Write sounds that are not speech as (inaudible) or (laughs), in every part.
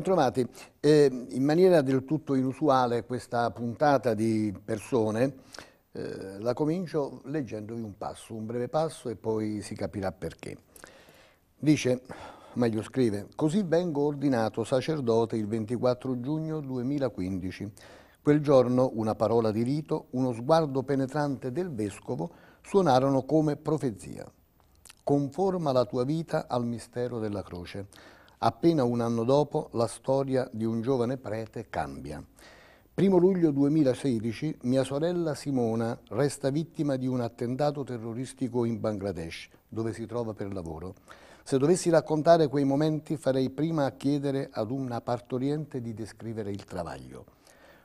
Bentrovati. Eh, in maniera del tutto inusuale questa puntata di persone eh, la comincio leggendovi un passo, un breve passo e poi si capirà perché. Dice, meglio scrive, così vengo ordinato sacerdote il 24 giugno 2015. Quel giorno una parola di rito, uno sguardo penetrante del vescovo suonarono come profezia. Conforma la tua vita al mistero della croce Appena un anno dopo la storia di un giovane prete cambia. Primo luglio 2016 mia sorella Simona resta vittima di un attentato terroristico in Bangladesh, dove si trova per lavoro. Se dovessi raccontare quei momenti farei prima a chiedere ad una partoriente di descrivere il travaglio.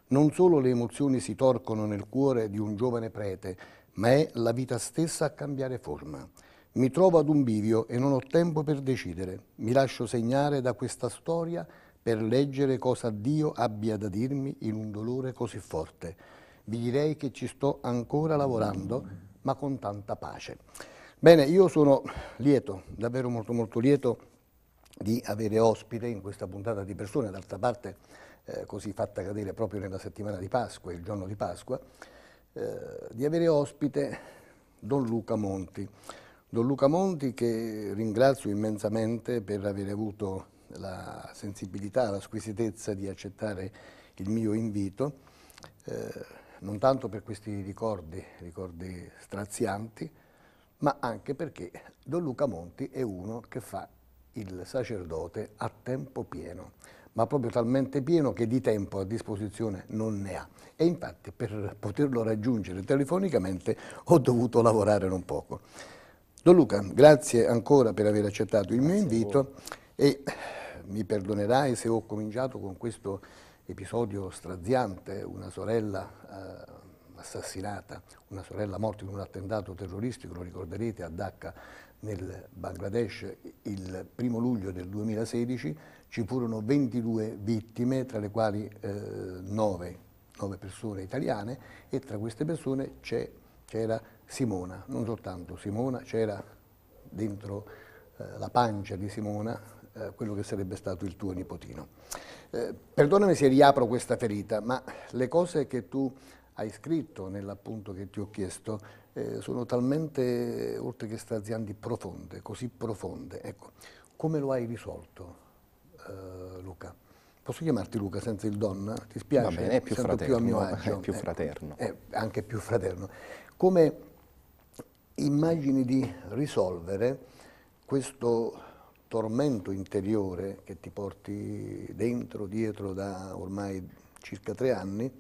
Non solo le emozioni si torcono nel cuore di un giovane prete, ma è la vita stessa a cambiare forma. Mi trovo ad un bivio e non ho tempo per decidere. Mi lascio segnare da questa storia per leggere cosa Dio abbia da dirmi in un dolore così forte. Vi direi che ci sto ancora lavorando, ma con tanta pace. Bene, io sono lieto, davvero molto molto lieto di avere ospite in questa puntata di persone, d'altra parte eh, così fatta cadere proprio nella settimana di Pasqua, il giorno di Pasqua, eh, di avere ospite Don Luca Monti. Don Luca Monti che ringrazio immensamente per aver avuto la sensibilità, la squisitezza di accettare il mio invito, eh, non tanto per questi ricordi, ricordi strazianti, ma anche perché Don Luca Monti è uno che fa il sacerdote a tempo pieno, ma proprio talmente pieno che di tempo a disposizione non ne ha. E infatti per poterlo raggiungere telefonicamente ho dovuto lavorare non poco. Don Luca, grazie ancora per aver accettato il grazie mio invito e mi perdonerai se ho cominciato con questo episodio straziante, una sorella eh, assassinata, una sorella morta in un attentato terroristico, lo ricorderete, a Dhaka nel Bangladesh il primo luglio del 2016, ci furono 22 vittime, tra le quali eh, 9, 9 persone italiane e tra queste persone c'era Simona, non soltanto Simona, c'era dentro eh, la pancia di Simona eh, quello che sarebbe stato il tuo nipotino. Eh, perdonami se riapro questa ferita, ma le cose che tu hai scritto nell'appunto che ti ho chiesto eh, sono talmente, oltre che strazianti, profonde, così profonde. Ecco, come lo hai risolto, eh, Luca? Posso chiamarti Luca senza il donna? Ti spiace? Va bene, è più, fraterno, più, agio, è più fraterno. È anche più fraterno. Come immagini di risolvere questo tormento interiore che ti porti dentro, dietro da ormai circa tre anni,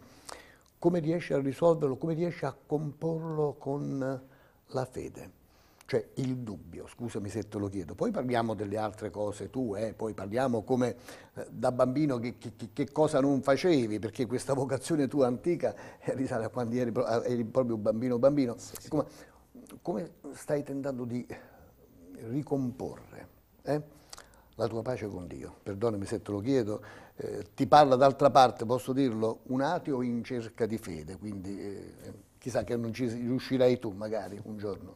come riesci a risolverlo, come riesci a comporlo con la fede cioè il dubbio, scusami se te lo chiedo, poi parliamo delle altre cose tu, eh? poi parliamo come eh, da bambino che, che, che, cosa non facevi, perché questa vocazione tua antica risale a quando eri, eri proprio bambino bambino, sì, sì come stai tentando di ricomporre eh, la tua pace con Dio? Perdonami se te lo chiedo, eh, ti parla d'altra parte, posso dirlo, un ateo in cerca di fede, quindi eh, chissà che non ci riuscirai tu magari un giorno.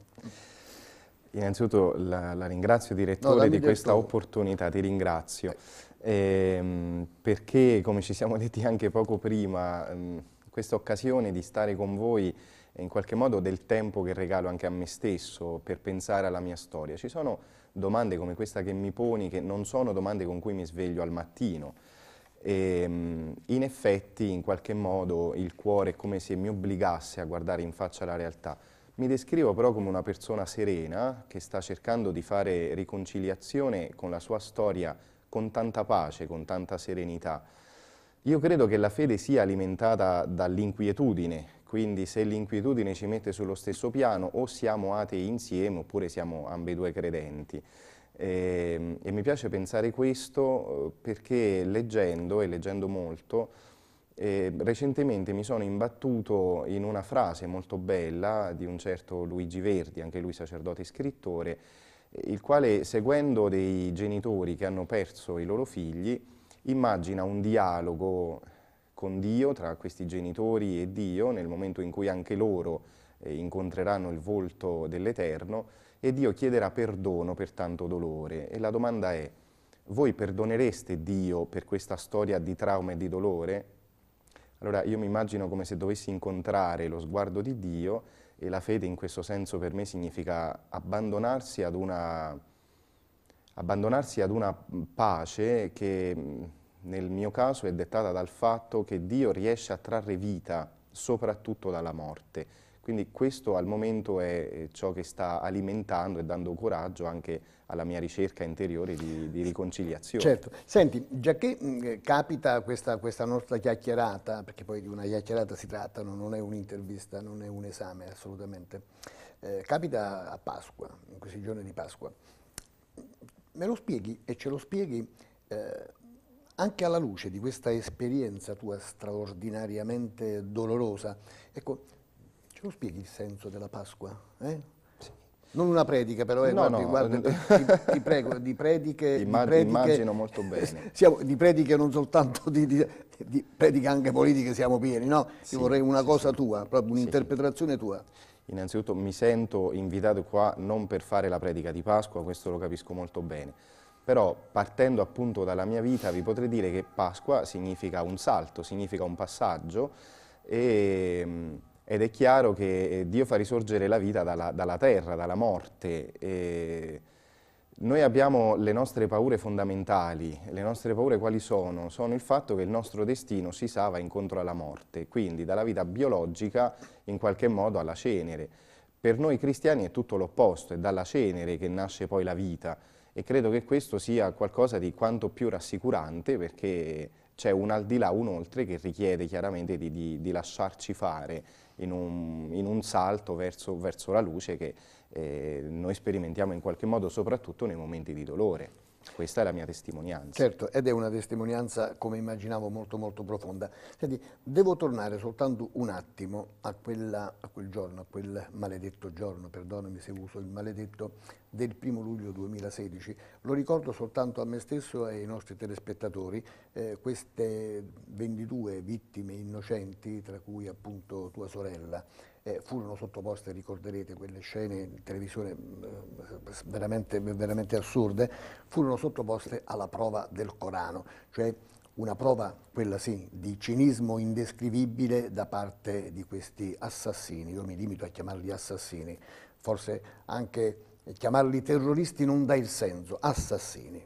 Innanzitutto la, la ringrazio direttore no, di questa direttore. opportunità, ti ringrazio, ehm, perché come ci siamo detti anche poco prima, mh, ehm, questa occasione di stare con voi e in qualche modo del tempo che regalo anche a me stesso per pensare alla mia storia. Ci sono domande come questa che mi poni che non sono domande con cui mi sveglio al mattino. E, ehm, in effetti, in qualche modo, il cuore è come se mi obbligasse a guardare in faccia la realtà. Mi descrivo però come una persona serena che sta cercando di fare riconciliazione con la sua storia con tanta pace, con tanta serenità. Io credo che la fede sia alimentata dall'inquietudine quindi se l'inquietudine ci mette sullo stesso piano o siamo atei insieme oppure siamo ambedue credenti. E, ehm, e mi piace pensare questo eh, perché leggendo, e leggendo molto, eh, recentemente mi sono imbattuto in una frase molto bella di un certo Luigi Verdi, anche lui sacerdote e scrittore, il quale seguendo dei genitori che hanno perso i loro figli immagina un dialogo con Dio, tra questi genitori e Dio, nel momento in cui anche loro eh, incontreranno il volto dell'Eterno, e Dio chiederà perdono per tanto dolore. E la domanda è, voi perdonereste Dio per questa storia di trauma e di dolore? Allora io mi immagino come se dovessi incontrare lo sguardo di Dio e la fede in questo senso per me significa abbandonarsi ad una, abbandonarsi ad una pace che nel mio caso è dettata dal fatto che Dio riesce a trarre vita soprattutto dalla morte. Quindi questo al momento è eh, ciò che sta alimentando e dando coraggio anche alla mia ricerca interiore di, di riconciliazione. Certo, senti, già che mm, eh, capita questa, questa, nostra chiacchierata, perché poi di una chiacchierata si tratta, non è un'intervista, non è un esame assolutamente, eh, capita a Pasqua, in questi giorni di Pasqua, me lo spieghi e ce lo spieghi eh, anche alla luce di questa esperienza tua straordinariamente dolorosa, ecco, ce lo spieghi il senso della Pasqua? Eh? Sì. Non una predica però, eh, no, guarda, no. Guarda, eh, ti, ti, prego, di prediche, Immag di prediche... Immagino molto bene. (laughs) Siamo, di prediche non soltanto, di, di, di prediche anche politiche siamo pieni, no? Sì, Io vorrei una sì, cosa tua, proprio un'interpretazione tua. Innanzitutto mi sento invitato qua non per fare la predica di Pasqua, questo lo capisco molto bene, però partendo appunto dalla mia vita vi potrei dire che Pasqua significa un salto, significa un passaggio e, ehm, ed è chiaro che eh, Dio fa risorgere la vita dalla, dalla terra, dalla morte. E noi abbiamo le nostre paure fondamentali, le nostre paure quali sono? Sono il fatto che il nostro destino si sa va incontro alla morte, quindi dalla vita biologica in qualche modo alla cenere. Per noi cristiani è tutto l'opposto, è dalla cenere che nasce poi la vita e credo che questo sia qualcosa di quanto più rassicurante perché c'è un al di là, un oltre che richiede chiaramente di, di, di lasciarci fare in un, in un salto verso, verso, la luce che eh, noi sperimentiamo in qualche modo soprattutto nei momenti di dolore. Questa è la mia testimonianza. Certo, ed è una testimonianza, come immaginavo, molto molto profonda. Senti, devo tornare soltanto un attimo a, quella, a quel giorno, a quel maledetto giorno, perdonami se uso il maledetto, del 1 luglio 2016. Lo ricordo soltanto a me stesso e ai nostri telespettatori, eh, queste 22 vittime innocenti, tra cui appunto tua sorella, eh, furono sottoposte, ricorderete quelle scene in televisione eh, veramente, veramente assurde, furono sottoposte alla prova del Corano, cioè una prova, quella sì, di cinismo indescrivibile da parte di questi assassini, io mi limito a chiamarli assassini, forse anche chiamarli terroristi non dà il senso, assassini.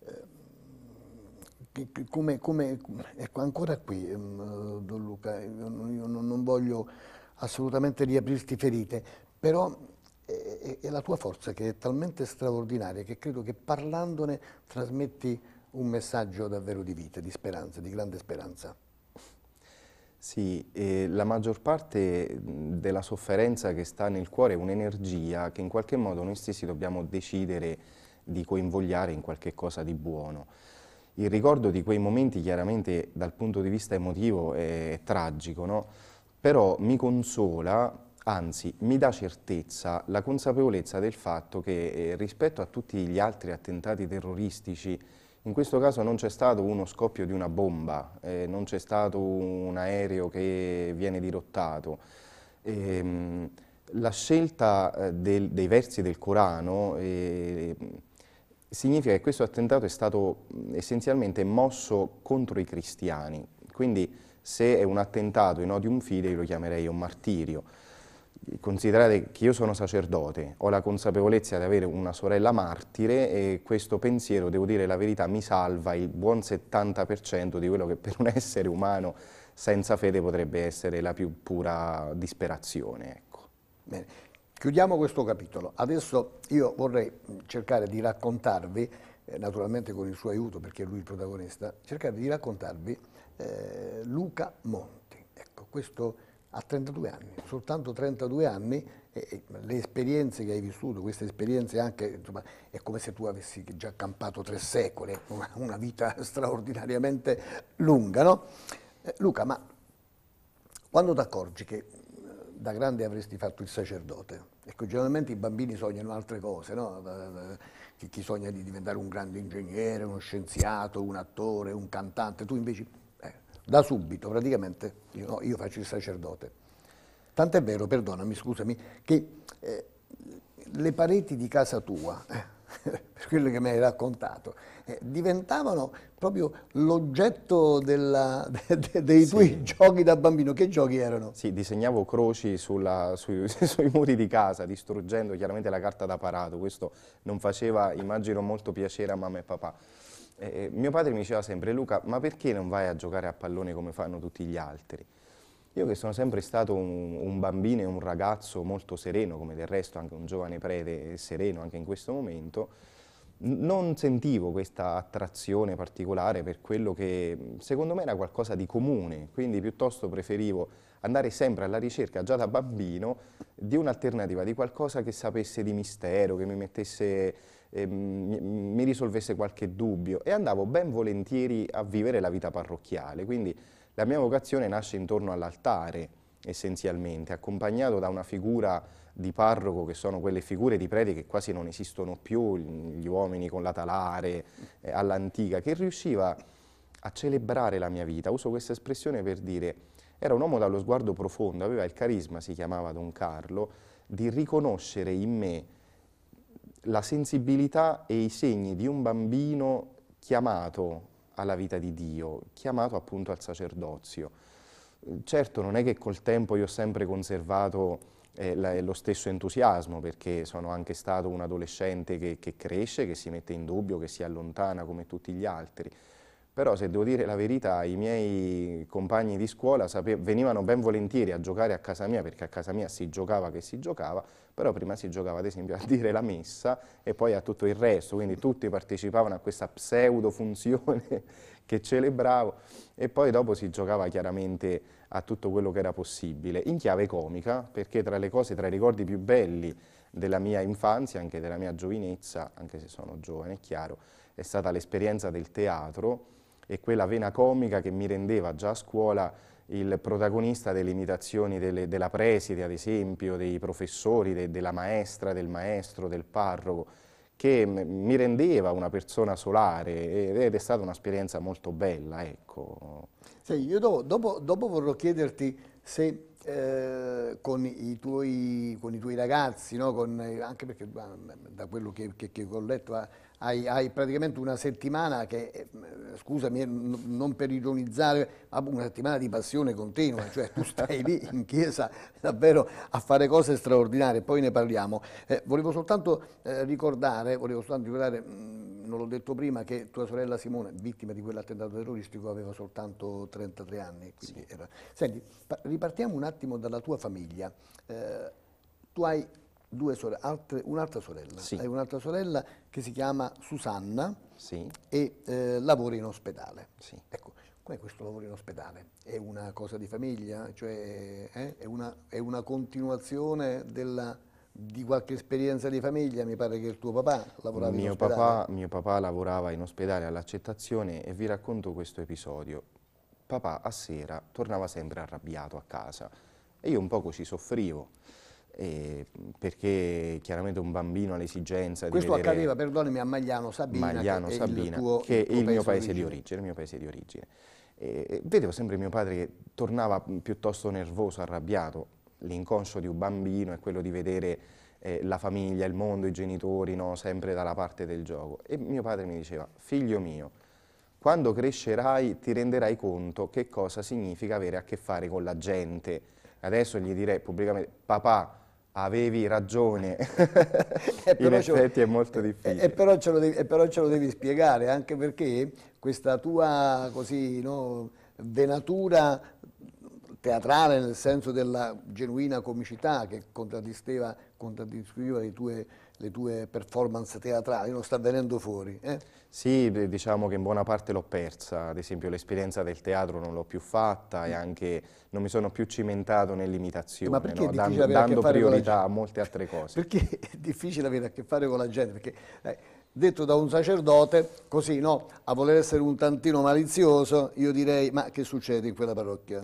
Eh, come, come, ecco, ancora qui, ehm, Don Luca, io, non voglio assolutamente riaprirti ferite, però è, è la tua forza che è talmente straordinaria che credo che parlandone trasmetti un messaggio davvero di vita, di speranza, di grande speranza. Sì, eh, la maggior parte della sofferenza che sta nel cuore è un'energia che in qualche modo noi stessi dobbiamo decidere di coinvogliare in qualche cosa di buono. Il ricordo di quei momenti chiaramente dal punto di vista emotivo è tragico, no? però mi consola, anzi mi dà certezza, la consapevolezza del fatto che eh, rispetto a tutti gli altri attentati terroristici in questo caso non c'è stato uno scoppio di una bomba, eh, non c'è stato un aereo che viene dirottato. E, ehm, la scelta eh, del, dei versi del Corano eh, significa che questo attentato è stato essenzialmente mosso contro i cristiani, quindi se è un attentato in odium fidei lo chiamerei un martirio considerate che io sono sacerdote, ho la consapevolezza di avere una sorella martire e questo pensiero, devo dire la verità, mi salva il buon 70% di quello che per un essere umano senza fede potrebbe essere la più pura disperazione. Ecco. Bene. Chiudiamo questo capitolo. Adesso io vorrei cercare di raccontarvi, eh, naturalmente con il suo aiuto perché è lui il protagonista, cercare di raccontarvi eh, Luca Monti. Ecco, questo a 32 anni, soltanto 32 anni, e, le esperienze che hai vissuto, queste esperienze anche, insomma, è come se tu avessi già campato tre secoli, una, una vita (laughs) straordinariamente lunga, no? eh, Luca, ma quando ti accorgi che eh, da grande avresti fatto il sacerdote, ecco, generalmente i bambini sognano altre cose, no? Chi, chi sogna di diventare un grande ingegnere, uno scienziato, un attore, un cantante, tu invece da subito praticamente io, no, io faccio il sacerdote. Tant'è vero, perdonami, scusami, che eh, le pareti di casa tua, eh, (laughs) quello che mi hai raccontato, eh, diventavano proprio l'oggetto (laughs) de, de, dei sì. tuoi giochi da bambino. Che giochi erano? Sì, disegnavo croci sulla, sui, (laughs) sui, muri di casa, distruggendo chiaramente la carta da parato. Questo non faceva, immagino, molto piacere a mamma e papà. Eh, eh, mio padre mi diceva sempre, Luca, ma perché non vai a giocare a pallone come fanno tutti gli altri? Io che sono sempre stato un, un bambino e un ragazzo molto sereno, come del resto anche un giovane prete sereno anche in questo momento, non sentivo questa attrazione particolare per quello che secondo me era qualcosa di comune, quindi piuttosto preferivo andare sempre alla ricerca già da bambino di un'alternativa, di qualcosa che sapesse di mistero, che mi mettesse eh, mi risolvesse qualche dubbio e andavo ben volentieri a vivere la vita parrocchiale. Quindi la mia vocazione nasce intorno all'altare essenzialmente, accompagnato da una figura di parroco che sono quelle figure di preti che quasi non esistono più, gli uomini con la talare eh, all'antica, che riusciva a celebrare la mia vita. Uso questa espressione per dire, era un uomo dallo sguardo profondo, aveva il carisma, si chiamava Don Carlo, di riconoscere in me la sensibilità e i segni di un bambino chiamato alla vita di Dio, chiamato appunto al sacerdozio. Certo non è che col tempo io ho sempre conservato eh, la, eh, lo stesso entusiasmo, perché sono anche stato un adolescente che, che cresce, che si mette in dubbio, che si allontana come tutti gli altri, però se devo dire la verità, i miei compagni di scuola venivano ben volentieri a giocare a casa mia, perché a casa mia si giocava che si giocava, però prima si giocava ad esempio (laughs) a dire la messa e poi a tutto il resto, quindi tutti partecipavano a questa pseudo funzione (laughs) che celebravo e poi dopo si giocava chiaramente a tutto quello che era possibile, in chiave comica, perché tra le cose, tra i ricordi più belli della mia infanzia, anche della mia giovinezza, anche se sono giovane, è chiaro, è stata l'esperienza del teatro, e quella vena comica che mi rendeva già a scuola il protagonista delle imitazioni delle, della preside, ad esempio, dei professori, de, della maestra, del maestro, del parroco, che mi rendeva una persona solare ed è stata un'esperienza molto bella, ecco. Sì, io do dopo, dopo, vorrò chiederti se eh, con, i tuoi, con, i tuoi, ragazzi, no? con, anche perché da quello che, che, che ho letto hai, hai praticamente una settimana che, eh, scusami, eh, non per ironizzare, ma una settimana di passione continua, cioè tu stai lì in chiesa davvero a fare cose straordinarie, poi ne parliamo. Eh, volevo soltanto eh, ricordare, volevo soltanto ricordare mh, mm, non l'ho detto prima, che tua sorella Simone, vittima di quell'attentato terroristico, aveva soltanto 33 anni. Sì. Era... Senti, ripartiamo un attimo dalla tua famiglia. Eh, tu hai sorelle, altre, un'altra sorella, sì. hai un'altra sorella che si chiama Susanna sì. e eh, lavora in ospedale. Sì. Ecco, com'è questo lavoro in ospedale? È una cosa di famiglia? Cioè, eh, è, una, è, una, continuazione della, di qualche esperienza di famiglia? Mi pare che il tuo papà lavorava mio in ospedale. Papà, mio papà lavorava in ospedale all'accettazione e vi racconto questo episodio. Papà a sera tornava sempre arrabbiato a casa e io un poco ci soffrivo. Eh, perché chiaramente un bambino ha l'esigenza di Questo accadeva, perdonami, a Magliano Sabina, Magliano, che, Sabina, è, il tuo, che il è il, mio paese di origine. Il mio paese di origine. Eh, vedevo sempre mio padre che tornava piuttosto nervoso, arrabbiato. L'inconscio di un bambino è quello di vedere eh, la famiglia, il mondo, i genitori, no? sempre dalla parte del gioco. E mio padre mi diceva, figlio mio, quando crescerai ti renderai conto che cosa significa avere a che fare con la gente. Adesso gli direi pubblicamente, papà, avevi ragione, in (laughs) effetti è molto difficile. E, però ce lo devi, e però ce lo devi spiegare, anche perché questa tua così, no, venatura teatrale nel senso della genuina comicità che contraddisteva le tue le tue performance teatrali, non sta venendo fuori. Eh? Sì, diciamo che in buona parte l'ho persa, ad esempio l'esperienza del teatro non l'ho più fatta e anche non mi sono più cimentato nell'imitazione, no? dando, dando priorità a molte altre cose. Perché (laughs) è difficile avere a che fare con la gente? Perché, eh, detto da un sacerdote, così no, a voler essere un tantino malizioso, io direi ma che succede in quella parrocchia?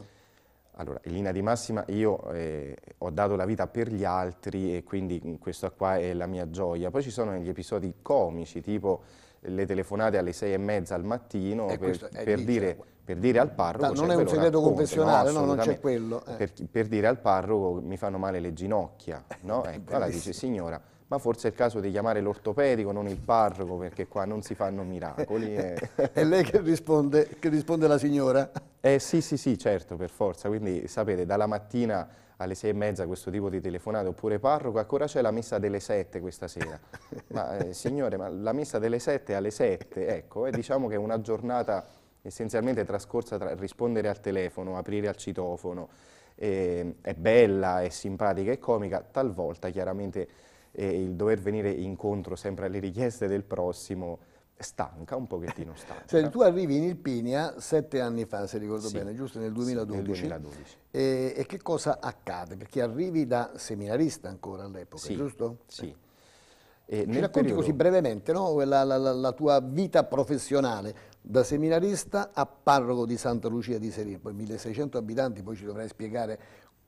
Allora, in linea di massima io eh, ho dato la vita per gli altri e quindi mm, questa qua è la mia gioia. Poi ci sono gli episodi comici, tipo le telefonate alle sei e mezza al mattino eh, per, per, dire, cioè, per, dire, al parroco... Non cioè, è un segreto confessionale, no, no non c'è quello. Eh. Per, per, dire al parroco mi fanno male le ginocchia, eh, no? Ecco, allora dice signora ma forse è il caso di chiamare l'ortopedico, non il parroco, perché qua non si fanno miracoli. E... (laughs) è lei che risponde, che risponde la signora? Eh sì, sì, sì, certo, per forza. Quindi sapete, dalla mattina alle sei e mezza questo tipo di telefonate, oppure parroco, ancora c'è la messa delle sette questa sera. (laughs) Ma eh, signore, ma la messa delle sette è alle sette, ecco, e diciamo che è una giornata essenzialmente trascorsa tra rispondere al telefono, aprire al citofono, eh, è bella, è simpatica, è comica, talvolta chiaramente e il dover venire incontro sempre alle richieste del prossimo stanca, un pochettino stanca. Cioè, tu arrivi in Irpinia sette anni fa, se ricordo sì. bene, giusto nel 2012. Sì, nel 2012. E, e, che cosa accade? Perché arrivi da seminarista ancora all'epoca, sì, giusto? Sì. Eh. E Ci racconti periodo... così brevemente no? la, la, la, la, tua vita professionale da seminarista a parroco di Santa Lucia di Serie, poi 1600 abitanti, poi ci dovrai spiegare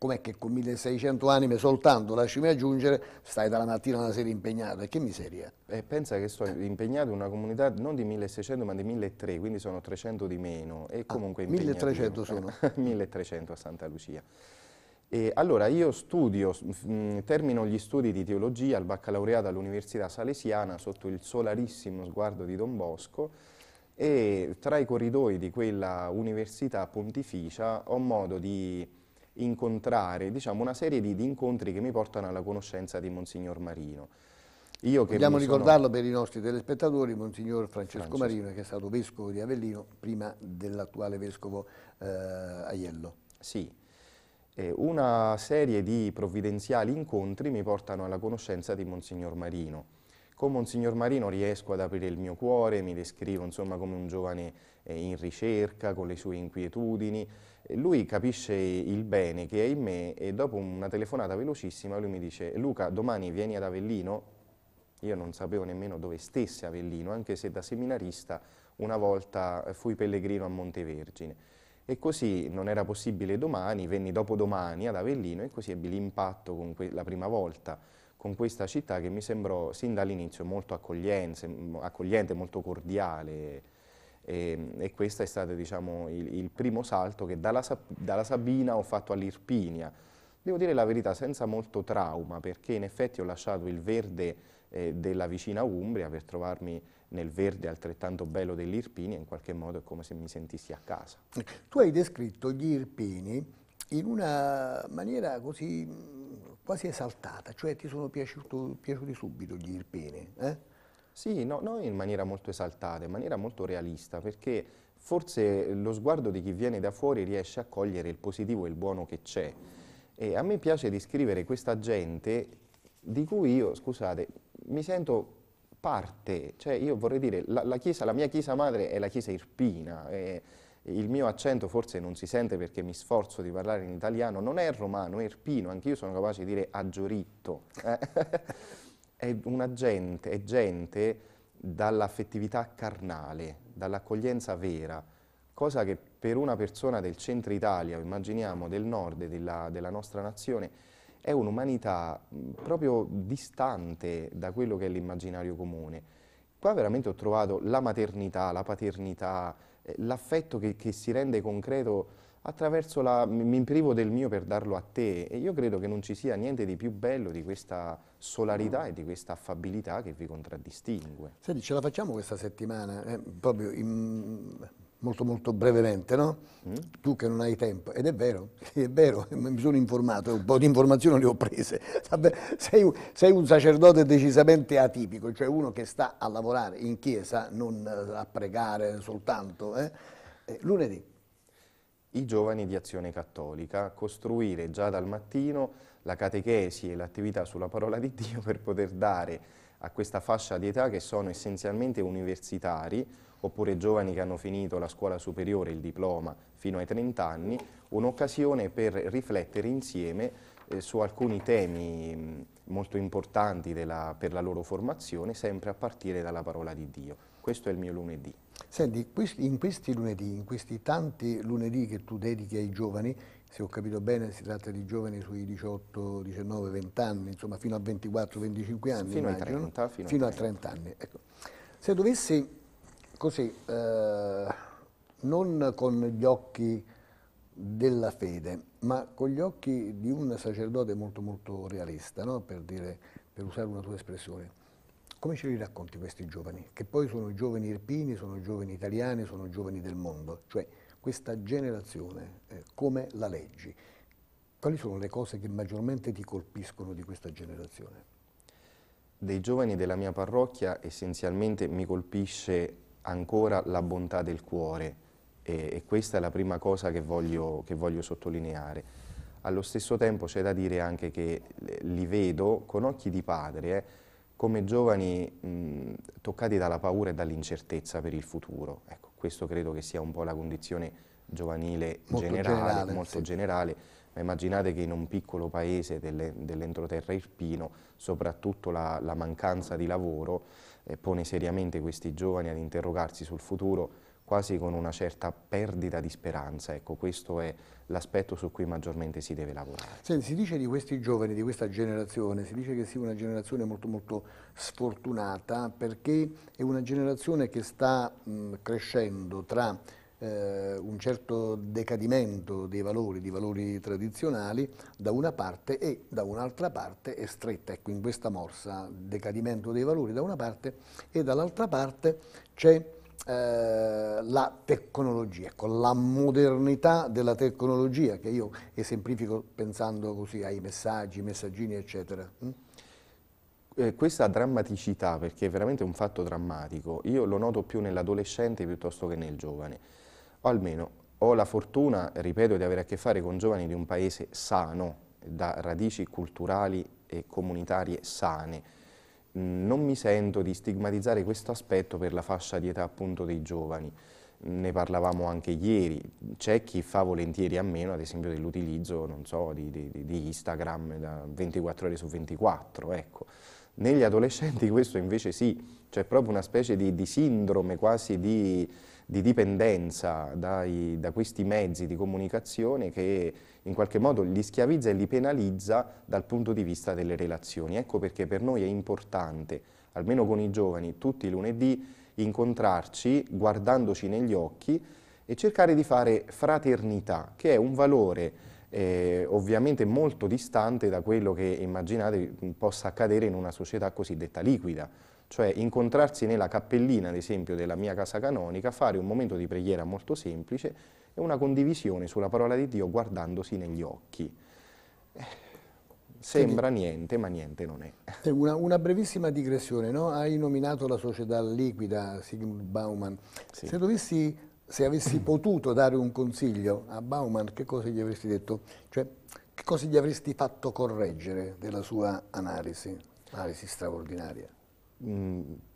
com'è che con 1600 anime soltanto lasciami aggiungere, stai dalla mattina alla sera impegnato, e che miseria. E pensa che sto impegnato in una comunità non di 1600 ma di 1300, quindi sono 300 di meno e ah, comunque ah, 1300 sono? 1300 (laughs) a Santa Lucia. E allora io studio, mm, termino gli studi di teologia al baccalaureato all'Università Salesiana sotto il solarissimo sguardo di Don Bosco e tra i corridoi di quella università pontificia ho modo di incontrare diciamo, una serie di, di incontri che mi portano alla conoscenza di Monsignor Marino. Io Vogliamo ricordarlo per i nostri telespettatori, Monsignor Francesco, Francesco, Marino, che è stato vescovo di Avellino prima dell'attuale vescovo eh, Aiello. Sì, eh, una serie di provvidenziali incontri mi portano alla conoscenza di Monsignor Marino come un signor Marino riesco ad aprire il mio cuore, mi descrivo insomma come un giovane eh, in ricerca, con le sue inquietudini. Lui capisce il bene che è in me e dopo una telefonata velocissima lui mi dice Luca domani vieni ad Avellino, io non sapevo nemmeno dove stesse Avellino, anche se da seminarista una volta eh, fui pellegrino a Montevergine. E così non era possibile domani, venni dopodomani ad Avellino e così ebbi l'impatto con la prima volta con questa città che mi sembrò sin dall'inizio molto accogliente, molto cordiale e, e questo è stato diciamo, il, il, primo salto che dalla, dalla Sabina ho fatto all'Irpinia. Devo dire la verità, senza molto trauma, perché in effetti ho lasciato il verde eh, della vicina Umbria per trovarmi nel verde altrettanto bello dell'Irpinia, in qualche modo è come se mi sentissi a casa. Tu hai descritto gli Irpini in una maniera così quasi esaltata, cioè ti sono piaciuto, piaciuti subito gli irpene. Eh? Sì, no, non in maniera molto esaltata, in maniera molto realista, perché forse lo sguardo di chi viene da fuori riesce a cogliere il positivo e il buono che c'è. E a me piace descrivere questa gente di cui io, scusate, mi sento parte, cioè io vorrei dire, la, la, chiesa, la mia chiesa madre è la chiesa irpina, è, il mio accento forse non si sente perché mi sforzo di parlare in italiano, non è romano, è irpino, anch'io sono capace di dire agioritto. Eh. (laughs) è una gente, è gente dall'affettività carnale, dall'accoglienza vera, cosa che per una persona del centro Italia, immaginiamo del nord della, della nostra nazione, è un'umanità proprio distante da quello che è l'immaginario comune. Qua veramente ho trovato la maternità, la paternità, l'affetto che, che, si rende concreto attraverso la mi privo del mio per darlo a te e io credo che non ci sia niente di più bello di questa solarità mm. e di questa affabilità che vi contraddistingue. Senti, ce la facciamo questa settimana, eh, proprio in, molto molto brevemente, no? Mm. Tu che non hai tempo, ed è vero, (laughs) è vero, mi sono informato, un po' di informazioni le ho prese. Sei, sei, un sacerdote decisamente atipico, cioè uno che sta a lavorare in chiesa, non eh, a pregare soltanto. Eh? eh? Lunedì. I giovani di Azione Cattolica, costruire già dal mattino la catechesi e l'attività sulla parola di Dio per poter dare a questa fascia di età che sono essenzialmente universitari oppure giovani che hanno finito la scuola superiore, il diploma, fino ai 30 anni, un'occasione per riflettere insieme eh, su alcuni temi mh, mm, molto importanti della, per la loro formazione, sempre a partire dalla parola di Dio. Questo è il mio lunedì. Senti, in questi lunedì, in questi tanti lunedì che tu dedichi ai giovani, se ho capito bene si tratta di giovani sui 18, 19, 20 anni, insomma fino a 24, 25 anni. Fino immagino, 30. Fino, fino a 30, 30 anni. Ecco. Se dovessi così, eh, non con gli occhi della fede, ma con gli occhi di un sacerdote molto molto realista, no? per, dire, per usare una tua espressione. Come ce li racconti questi giovani? Che poi sono giovani irpini, sono giovani italiani, sono giovani del mondo, cioè questa generazione, eh, come la leggi? Quali sono le cose che maggiormente ti colpiscono di questa generazione? Dei giovani della mia parrocchia essenzialmente mi colpisce ancora la bontà del cuore e, e questa è la prima cosa che voglio, che voglio sottolineare. Allo stesso tempo c'è da dire anche che eh, li vedo con occhi di padre, eh, come giovani mh, toccati dalla paura e dall'incertezza per il futuro. Ecco, questo credo che sia un po' la condizione giovanile molto generale, generale molto sì. generale ma immaginate che in un piccolo paese dell'entroterra irpino, soprattutto la, la mancanza di lavoro eh, pone seriamente questi giovani ad interrogarsi sul futuro quasi con una certa perdita di speranza. Ecco, questo è l'aspetto su cui maggiormente si deve lavorare. Senti, si dice di questi giovani, di questa generazione, si dice che sia una generazione molto, molto sfortunata perché è una generazione che sta mh, crescendo tra eh, un certo decadimento dei valori, di valori tradizionali, da una parte e da un'altra parte è stretta, ecco in questa morsa, decadimento dei valori da una parte e dall'altra parte c'è eh, la tecnologia, ecco, la modernità della tecnologia che io esemplifico pensando così ai messaggi, messaggini eccetera. Mm? Eh, questa drammaticità, perché è veramente un fatto drammatico, io lo noto più nell'adolescente piuttosto che nel giovane o almeno ho la fortuna, ripeto, di avere a che fare con giovani di un paese sano, da radici culturali e comunitarie sane. Non mi sento di stigmatizzare questo aspetto per la fascia di età appunto dei giovani. Ne parlavamo anche ieri, c'è chi fa volentieri a meno, ad esempio, dell'utilizzo, so, di, di, di, Instagram da 24 ore su 24, ecco. Negli adolescenti questo invece sì, c'è proprio una specie di, di sindrome quasi di di dipendenza dai, da questi mezzi di comunicazione che in qualche modo li schiavizza e li penalizza dal punto di vista delle relazioni. Ecco perché per noi è importante, almeno con i giovani, tutti i lunedì incontrarci guardandoci negli occhi e cercare di fare fraternità, che è un valore eh, ovviamente molto distante da quello che immaginate possa accadere in una società cosiddetta liquida cioè incontrarsi nella cappellina, ad esempio, della mia casa canonica, fare un momento di preghiera molto semplice e una condivisione sulla parola di Dio guardandosi negli occhi. Sembra niente, ma niente non è. (laughs) Una, una brevissima digressione, no? hai nominato la società liquida, Sigmund Bauman. Sì. Se, dovessi, se avessi (clears throat) potuto dare un consiglio a Bauman, che cosa gli avresti detto? Cioè, che cosa gli avresti fatto correggere della sua analisi, analisi straordinaria?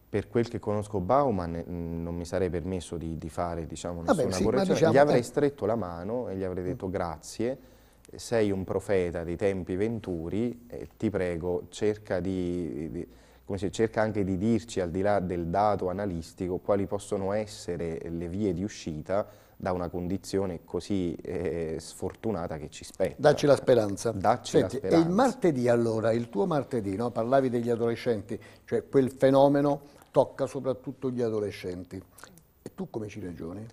per quel che conosco Bauman eh, non mi sarei permesso di, di fare diciamo, nessuna Vabbè, sì, correzione, diciamo, gli avrei eh. stretto la mano e gli avrei mm. detto grazie, sei un profeta dei tempi venturi, eh, ti prego cerca di, di come si cerca anche di dirci, al di là del dato analistico, quali possono essere le vie di uscita da una condizione così eh, sfortunata che ci spetta. Dacci la speranza. Dacci Senti, la speranza. E il martedì allora, il tuo martedì, no? parlavi degli adolescenti, cioè quel fenomeno tocca soprattutto gli adolescenti. E tu come ci ragioni?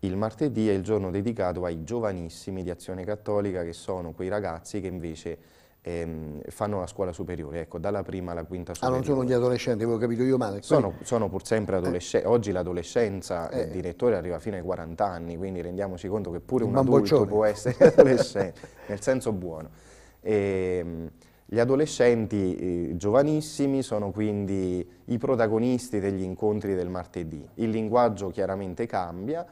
Il martedì è il giorno dedicato ai giovanissimi di Azione Cattolica che sono quei ragazzi che invece ehm, fanno la scuola superiore, ecco, dalla prima alla quinta superiore. Ah, non sono gli adolescenti, avevo capito io male. Sono, sono pur sempre adolescenti, eh. oggi l'adolescenza eh. il direttore arriva fino ai 40 anni, quindi rendiamoci conto che pure un, un adulto può essere (laughs) adolescente, nel senso buono. E, ehm, gli adolescenti eh, giovanissimi sono quindi i protagonisti degli incontri del martedì. Il linguaggio chiaramente cambia,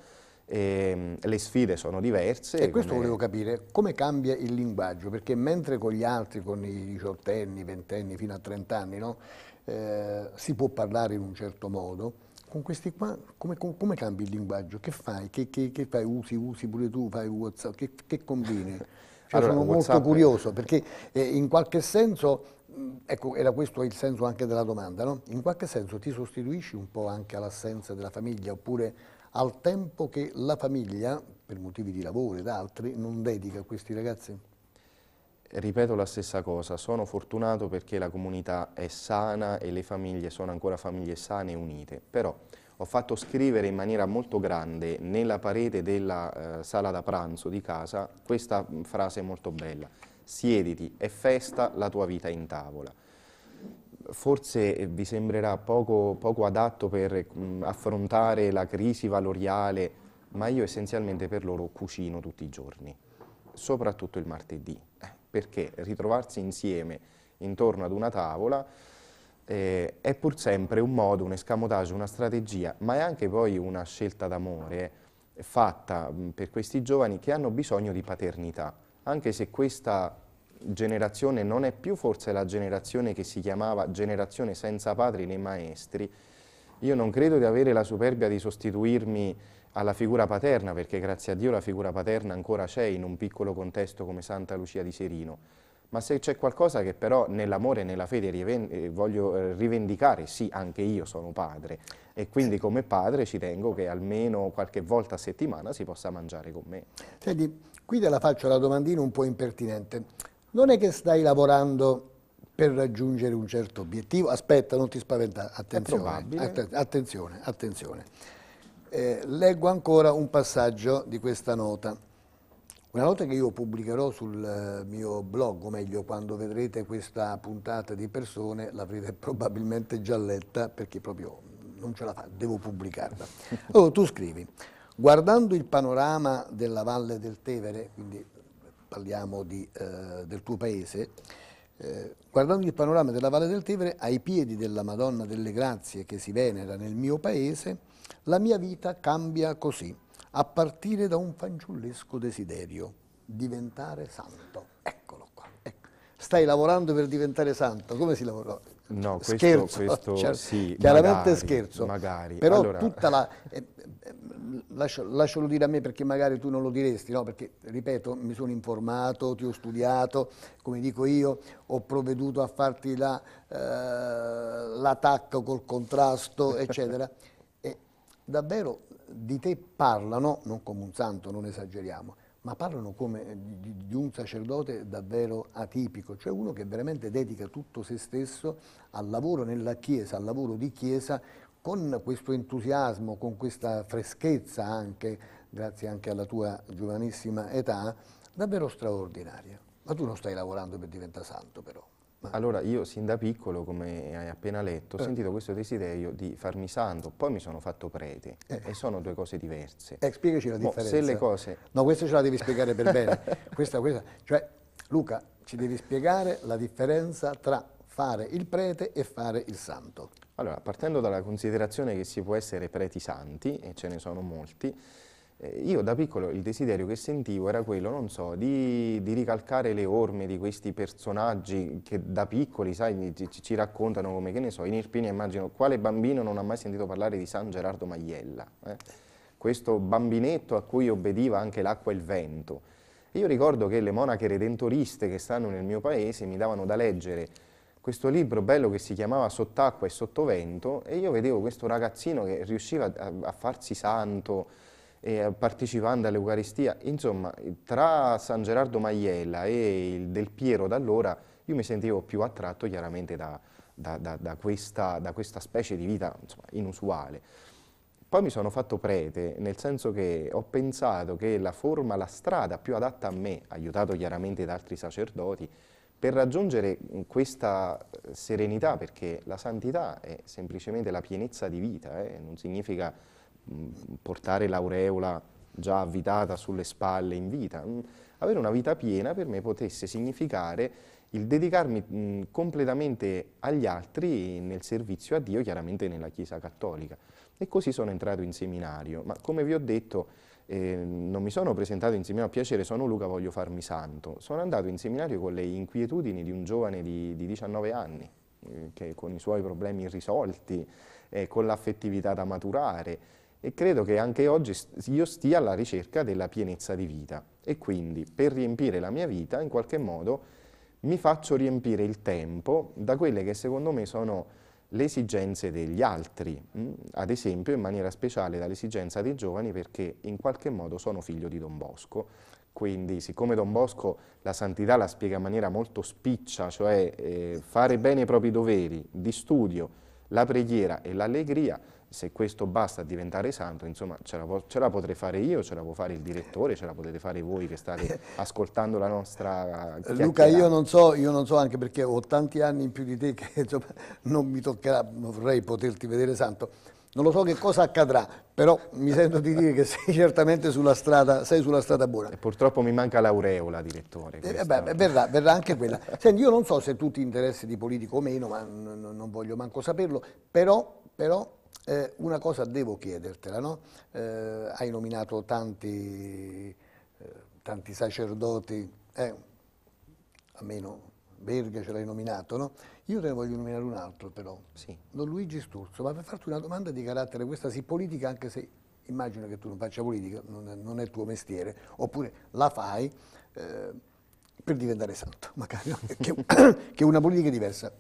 eh, le sfide sono diverse. E questo come... volevo capire, come cambia il linguaggio? Perché mentre con gli altri, con i diciottenni, ventenni, fino a trent'anni, no? eh, si può parlare in un certo modo, con questi qua come, come cambi il linguaggio? Che fai? Che, che, che, fai? Usi, usi pure tu, fai Whatsapp, che, che combini? (laughs) Cioè, allora, sono WhatsApp... molto curioso perché eh, in qualche senso ecco, era questo il senso anche della domanda, no? In qualche senso ti sostituisci un po' anche all'assenza della famiglia oppure al tempo che la famiglia, per motivi di lavoro ed altri, non dedica a questi ragazzi? Ripeto la stessa cosa, sono fortunato perché la comunità è sana e le famiglie sono ancora famiglie sane e unite, però ho fatto scrivere in maniera molto grande nella parete della eh, sala da pranzo di casa questa mm, frase molto bella, siediti, è festa la tua vita in tavola forse eh, vi sembrerà poco, poco adatto per mm, affrontare la crisi valoriale, ma io essenzialmente per loro cucino tutti i giorni, soprattutto il martedì, eh, perché ritrovarsi insieme intorno ad una tavola eh, è pur sempre un modo, un escamotage, una strategia, ma è anche poi una scelta d'amore fatta mm, per questi giovani che hanno bisogno di paternità, anche se questa generazione non è più forse la generazione che si chiamava generazione senza padri né maestri, io non credo di avere la superbia di sostituirmi alla figura paterna, perché grazie a Dio la figura paterna ancora c'è in un piccolo contesto come Santa Lucia di Serino, ma se c'è qualcosa che però nell'amore e nella fede eh, voglio eh, rivendicare, sì, anche io sono padre e quindi come padre ci tengo che almeno qualche volta a settimana si possa mangiare con me. Senti, qui te la faccio la domandina un po' impertinente non è che stai lavorando per raggiungere un certo obiettivo. Aspetta, non ti spaventare, attenzione, attenzione, attenzione. Eh, leggo ancora un passaggio di questa nota. Una nota che io pubblicherò sul eh, mio blog, o meglio, quando vedrete questa puntata di persone, l'avrete probabilmente già letta perché proprio non ce la fa, devo pubblicarla. (laughs) Allora, tu scrivi, guardando il panorama della Valle del Tevere, quindi parliamo di, eh, del tuo paese, eh, guardando il panorama della Valle del Tevere, ai piedi della Madonna delle Grazie che si venera nel mio paese, la mia vita cambia così, a partire da un fanciullesco desiderio, diventare santo. Eccolo qua. Ecco. Stai lavorando per diventare santo, come si lavora? No, questo, scherzo, questo, cioè, sì, chiaramente magari, scherzo, magari. però allora... tutta la, eh, eh lascia, lascialo dire a me perché magari tu non lo diresti, no? perché ripeto, mi sono informato, ti ho studiato, come dico io, ho provveduto a farti la, eh, l'attacco col contrasto, (laughs) eccetera. e davvero di te parlano, non come un santo, non esageriamo, ma parlano come eh, di, di, un sacerdote davvero atipico, cioè uno che veramente dedica tutto se stesso al lavoro nella Chiesa, al lavoro di Chiesa, con questo entusiasmo, con questa freschezza anche, grazie anche alla tua giovanissima età, davvero straordinaria. Ma tu non stai lavorando per diventare santo però. Ma... Allora io sin da piccolo, come hai appena letto, ho eh. sentito questo desiderio di farmi santo, poi mi sono fatto prete eh. e sono due cose diverse. Eh, spiegaci la differenza. Mo, se le cose... No, questa ce la devi spiegare per bene. (laughs) questa, questa. Cioè, Luca, ci devi spiegare la differenza tra fare il prete e fare il santo? Allora, partendo dalla considerazione che si può essere preti santi, e ce ne sono molti, eh, io da piccolo il desiderio che sentivo era quello, non so, di, di, ricalcare le orme di questi personaggi che da piccoli, sai, ci, ci raccontano come, che ne so, in Irpini immagino quale bambino non ha mai sentito parlare di San Gerardo Maiella, eh? questo bambinetto a cui obbediva anche l'acqua e il vento. io ricordo che le monache redentoriste che stanno nel mio paese mi davano da leggere questo libro bello che si chiamava Sott'acqua e Sottovento e io vedevo questo ragazzino che riusciva a, a farsi santo e partecipando all'Eucaristia. Insomma, tra San Gerardo Maiella e il Del Piero d'allora io mi sentivo più attratto chiaramente da, da, da, da questa, questa, specie di vita insomma, inusuale. Poi mi sono fatto prete, nel senso che ho pensato che la forma, la strada più adatta a me, aiutato chiaramente da altri sacerdoti, per raggiungere questa eh, serenità, perché la santità è semplicemente la pienezza di vita, eh, non significa portare l'aureola già avvitata sulle spalle in vita. Avere una vita piena per me potesse significare il dedicarmi mh, completamente agli altri nel servizio a Dio, chiaramente nella Chiesa Cattolica. E così sono entrato in seminario, ma come vi ho detto eh, non mi sono presentato in seminario a piacere, sono Luca, voglio farmi santo. Sono andato in seminario con le inquietudini di un giovane di, di 19 anni, eh, che con i suoi problemi irrisolti, eh, con l'affettività da maturare, e credo che anche oggi io stia alla ricerca della pienezza di vita. E quindi, per riempire la mia vita, in qualche modo, mi faccio riempire il tempo da quelle che secondo me sono le esigenze degli altri, mh? Mm, ad esempio in maniera speciale dall'esigenza dei giovani perché in qualche modo sono figlio di Don Bosco, quindi siccome Don Bosco la santità la spiega in maniera molto spiccia, cioè eh, fare bene i propri doveri di studio, la preghiera e l'allegria, se questo basta a diventare santo, insomma ce la, ce la, potrei fare io, ce la può fare il direttore, ce la potete fare voi che state (laughs) ascoltando la nostra Luca, io non, so, io non so, anche perché ho tanti anni in più di te che (laughs) insomma, non mi toccherà, vorrei poterti vedere santo, non lo so che cosa accadrà, però mi sento di dire che sei certamente sulla strada, sei sulla strada buona. E purtroppo mi manca l'aureola, direttore. Eh, beh, verrà, verrà, anche quella. Senti, io non so se tu ti interessi di politico o meno, ma non voglio manco saperlo, però, però eh, una cosa devo chiedertela, no? eh, hai nominato tanti, eh, tanti sacerdoti, eh, almeno Berga ce l'hai nominato, no? Io te ne voglio nominare un altro però, sì. Don Luigi Sturzo, ma per farti una domanda di carattere, questa sì politica, anche se immagino che tu non faccia politica, non è, non è il tuo mestiere, oppure la fai eh, per diventare santo, (laughs) magari, che, che una politica è diversa.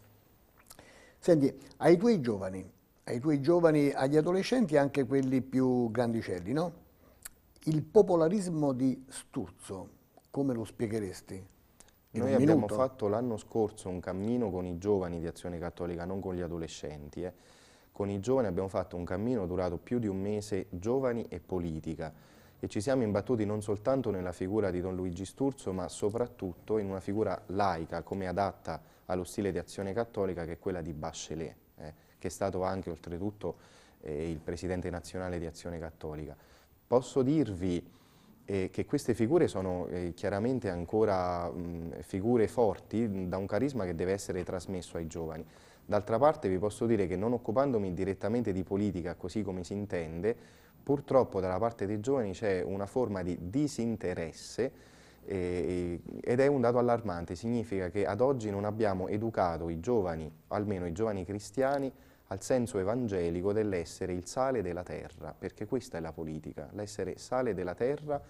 Senti, ai tuoi giovani, ai tuoi giovani, agli adolescenti e anche quelli più grandicelli, no? Il popolarismo di Sturzo, come lo spiegheresti? In Noi abbiamo minuto? fatto l'anno scorso un cammino con i giovani di Azione Cattolica, non con gli adolescenti. Eh. Con i giovani abbiamo fatto un cammino durato più di un mese, giovani e politica, e ci siamo imbattuti non soltanto nella figura di Don Luigi Sturzo, ma soprattutto in una figura laica, come adatta allo stile di Azione Cattolica, che è quella di Bachelet che è stato anche oltretutto eh, il presidente nazionale di Azione Cattolica. Posso dirvi eh, che queste figure sono eh, chiaramente ancora mh, figure forti da un carisma che deve essere trasmesso ai giovani. D'altra parte vi posso dire che non occupandomi direttamente di politica così come si intende, purtroppo dalla parte dei giovani c'è una forma di disinteresse eh, eh ed è un dato allarmante, significa che ad oggi non abbiamo educato i giovani, almeno i giovani cristiani, al senso evangelico dell'essere il sale della terra, perché questa è la politica, l'essere sale della terra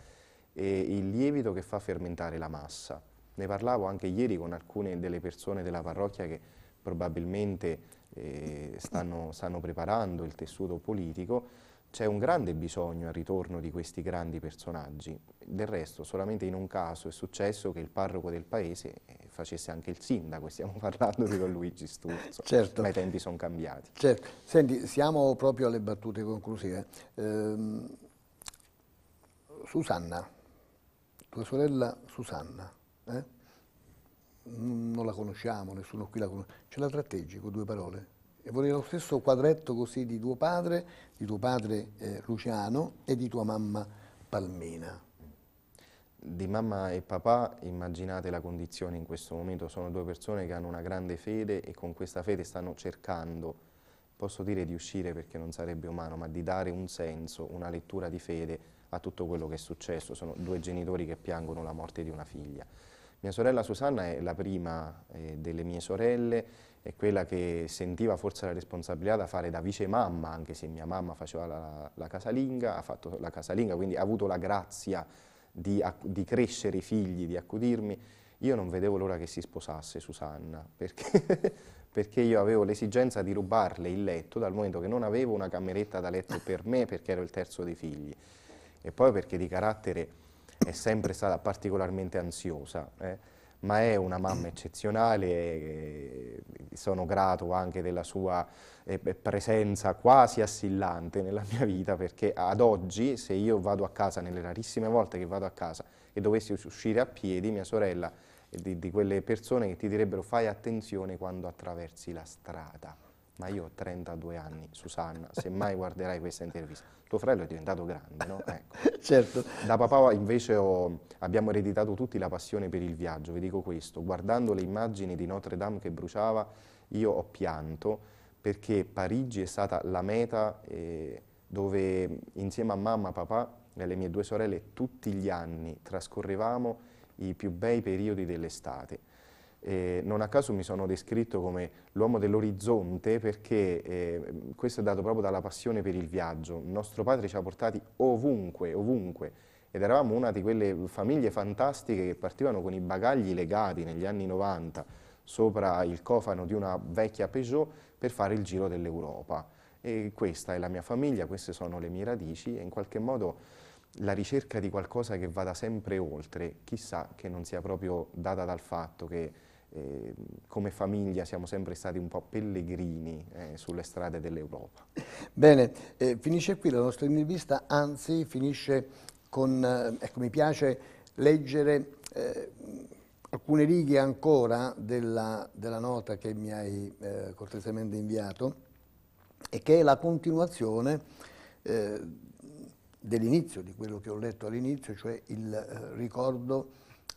e il lievito che fa fermentare la massa. Ne parlavo anche ieri con alcune delle persone della parrocchia che probabilmente eh, stanno, stanno preparando il tessuto politico, c'è un grande bisogno al ritorno di questi grandi personaggi. Del resto, solamente in un caso è successo che il parroco del paese facesse anche il sindaco, stiamo (laughs) parlando di Don Luigi Sturzo, certo. ma i tempi sono cambiati. Certo. Senti, siamo proprio alle battute conclusive. Eh, Susanna, tua sorella Susanna, eh? non la conosciamo, nessuno qui la conosce, ce la tratteggi con due parole? E vorrei lo stesso quadretto così di tuo padre, di tuo padre eh, Luciano e di tua mamma Palmina di mamma e papà immaginate la condizione in questo momento, sono due persone che hanno una grande fede e con questa fede stanno cercando, posso dire di uscire perché non sarebbe umano, ma di dare un senso, una lettura di fede a tutto quello che è successo, sono due genitori che piangono la morte di una figlia. Mia sorella Susanna è la prima eh, delle mie sorelle, è quella che sentiva forse la responsabilità da fare da vice mamma, anche se mia mamma faceva la, la casalinga, ha fatto la casalinga, quindi ha avuto la grazia di, di crescere i figli, di accudirmi, io non vedevo l'ora che si sposasse Susanna, perché, (laughs) perché, io avevo l'esigenza di rubarle il letto dal momento che non avevo una cameretta da letto per me perché ero il terzo dei figli e poi perché di carattere è sempre stata particolarmente ansiosa. Eh ma è una mamma eccezionale e eh, sono grato anche della sua eh, eh, presenza quasi assillante nella mia vita perché ad oggi se io vado a casa, nelle rarissime volte che vado a casa e dovessi uscire a piedi, mia sorella è di, di quelle persone che ti direbbero fai attenzione quando attraversi la strada ma io ho 32 anni, Susanna, se mai guarderai questa intervista, tuo fratello è diventato grande, no? (laughs) Ecco. certo. Da papà invece ho, abbiamo ereditato tutti la passione per il viaggio, vi dico questo, guardando le immagini di Notre Dame che bruciava, io ho pianto perché Parigi è stata la meta eh, dove insieme a mamma, papà e le mie due sorelle tutti gli anni trascorrevamo i più bei periodi dell'estate eh, non a caso mi sono descritto come l'uomo dell'orizzonte perché eh, questo è dato proprio dalla passione per il viaggio. Il nostro padre ci ha portati ovunque, ovunque ed eravamo una di quelle famiglie fantastiche che partivano con i bagagli legati negli anni 90 sopra il cofano di una vecchia Peugeot per fare il giro dell'Europa. E questa è la mia famiglia, queste sono le mie radici e in qualche modo la ricerca di qualcosa che vada sempre oltre, chissà che non sia proprio data dal fatto che eh, come famiglia siamo sempre stati un po' pellegrini eh, sulle strade dell'Europa. Bene, eh, finisce qui la nostra intervista, anzi finisce con, eh, ecco mi piace leggere eh, alcune righe ancora della, della, nota che mi hai eh, cortesemente inviato e che è la continuazione dell'inizio, di quello che ho letto all'inizio, cioè il ricordo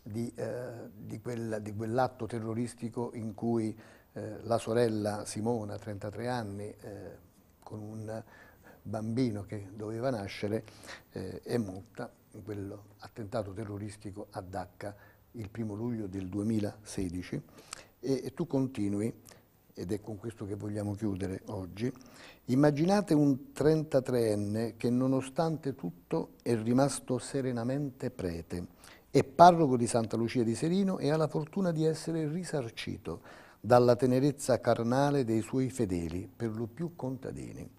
di, eh, di, quella, di quell'atto terroristico in cui eh, la sorella Simona, 33 anni, eh, con un bambino che doveva nascere, eh, è morta in quell'attentato terroristico a Dacca il primo luglio del 2016 e, e tu continui ed è con questo che vogliamo chiudere oggi, immaginate un 33enne che nonostante tutto è rimasto serenamente prete è parroco di Santa Lucia di Serino e ha la fortuna di essere risarcito dalla tenerezza carnale dei suoi fedeli, per lo più contadini.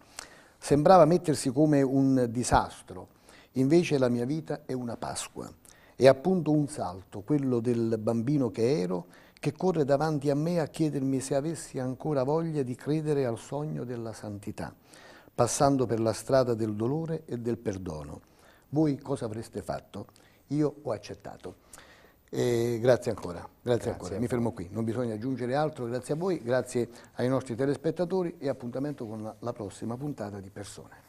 Sembrava mettersi come un disastro, invece la mia vita è una Pasqua. È appunto un salto, quello del bambino che ero, che corre davanti a me a chiedermi se avessi ancora voglia di credere al sogno della santità, passando per la strada del dolore e del perdono. Voi cosa avreste fatto? io ho accettato. E grazie ancora, grazie, grazie ancora, mi fermo qui, non bisogna aggiungere altro, grazie a voi, grazie ai nostri telespettatori e appuntamento con la prossima puntata di Persone.